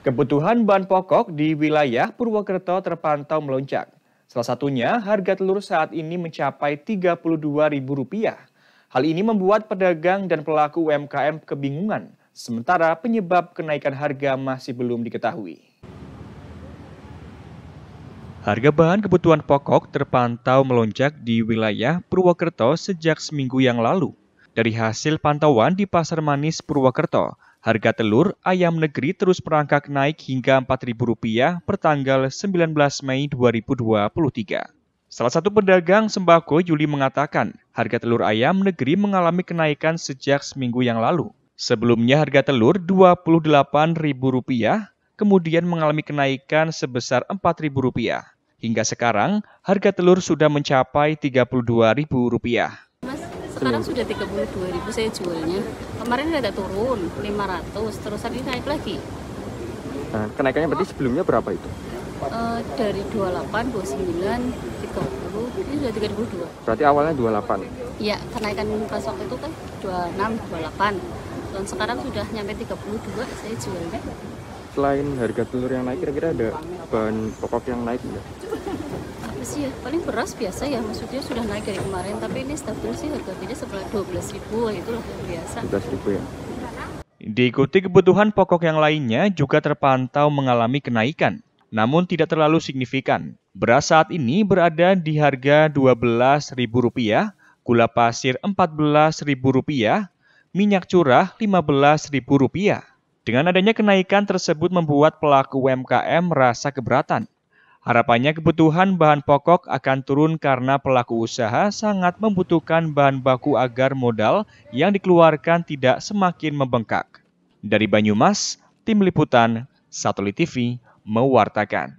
Kebutuhan bahan pokok di wilayah Purwokerto terpantau melonjak. Salah satunya harga telur saat ini mencapai Rp32.000. Hal ini membuat pedagang dan pelaku UMKM kebingungan, sementara penyebab kenaikan harga masih belum diketahui. Harga bahan kebutuhan pokok terpantau melonjak di wilayah Purwokerto sejak seminggu yang lalu. Dari hasil pantauan di Pasar Manis Purwokerto, Harga telur ayam negeri terus merangkak naik hingga Rp4.000 per tanggal 19 Mei 2023. Salah satu pedagang sembako Yuli mengatakan, harga telur ayam negeri mengalami kenaikan sejak seminggu yang lalu. Sebelumnya harga telur Rp28.000, kemudian mengalami kenaikan sebesar Rp4.000. Hingga sekarang, harga telur sudah mencapai Rp32.000 sekarang sudah 32 ribu saya jualnya kemarin ada turun 500 terus hari naik lagi nah, kenaikannya berarti sebelumnya berapa itu uh, dari 28 29 30 ini sudah 32 berarti awalnya 28 iya kenaikan pas waktu itu kan 26 28 dan sekarang sudah nyampe 32 saya jualnya selain harga telur yang naik kira-kira ada bahan pokok yang naik enggak berapa sih ya? Paling beras biasa ya, maksudnya sudah naik dari kemarin, tapi ini stabil sih harga beda sebelah 12 ribu, itu yang biasa. 12 ribu ya. Diikuti kebutuhan pokok yang lainnya juga terpantau mengalami kenaikan, namun tidak terlalu signifikan. Beras saat ini berada di harga Rp12.000, gula pasir Rp14.000, minyak curah Rp15.000. Dengan adanya kenaikan tersebut membuat pelaku UMKM merasa keberatan. Harapannya kebutuhan bahan pokok akan turun karena pelaku usaha sangat membutuhkan bahan baku agar modal yang dikeluarkan tidak semakin membengkak. Dari Banyumas, Tim Liputan, Satelit TV, mewartakan.